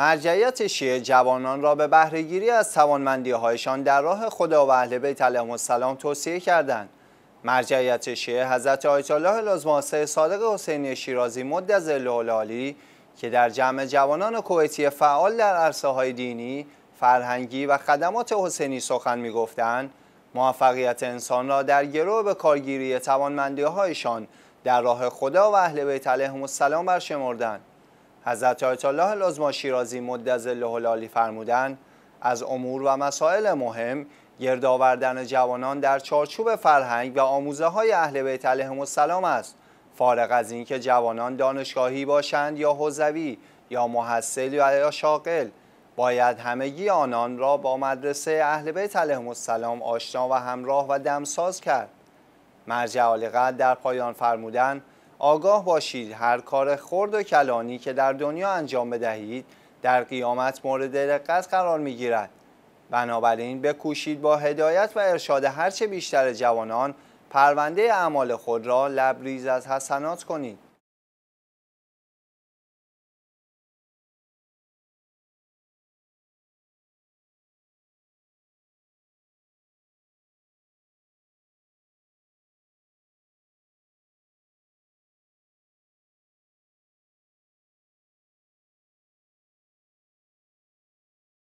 مرجعیت شیعه جوانان را به بهرهگیری از توانمندی هایشان در راه خدا و اهل بیت علیهم السلام توصیه کردند. مرجعیت شیعه حضرت آیت الله لازماسه صادق حسینی شیرازی مد زلولالی که در جمع جوانان کویتی فعال در عرصه های دینی، فرهنگی و خدمات حسینی سخن می موفقیت انسان را در گروه به کارگیری توانمندی هایشان در راه خدا و اهل بیت علیهم السلام برشمردند. حضرت آیت الله العظما شیرازی مدز الله فرمودند از امور و مسائل مهم گردآوردن جوانان در چارچوب فرهنگ و آموزه های اهل بیت علیهم السلام است فارغ از اینکه جوانان دانشگاهی باشند یا حوزوی یا محصل یا شاغل باید همگی آنان را با مدرسه اهل بیت علیهم السلام آشنا و همراه و دمساز کرد مرجع عالیقدر در پایان فرمودند آگاه باشید هر کار خرد و کلانی که در دنیا انجام بدهید در قیامت مورد دقت قرار می گیرد. بنابراین بکوشید با هدایت و ارشاد هرچه بیشتر جوانان پرونده اعمال خود را لبریز از حسنات کنید.